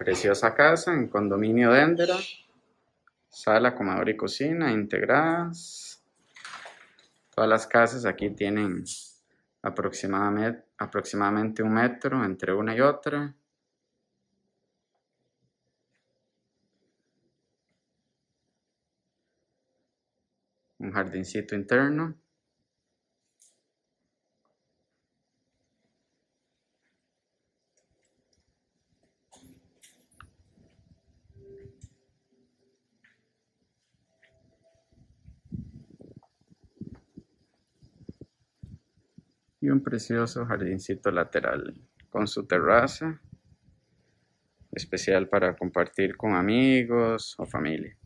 Preciosa casa en condominio Dendera. Sala, comedor y cocina integradas. Todas las casas aquí tienen aproximadamente, aproximadamente un metro entre una y otra. Un jardincito interno. y un precioso jardincito lateral con su terraza especial para compartir con amigos o familia.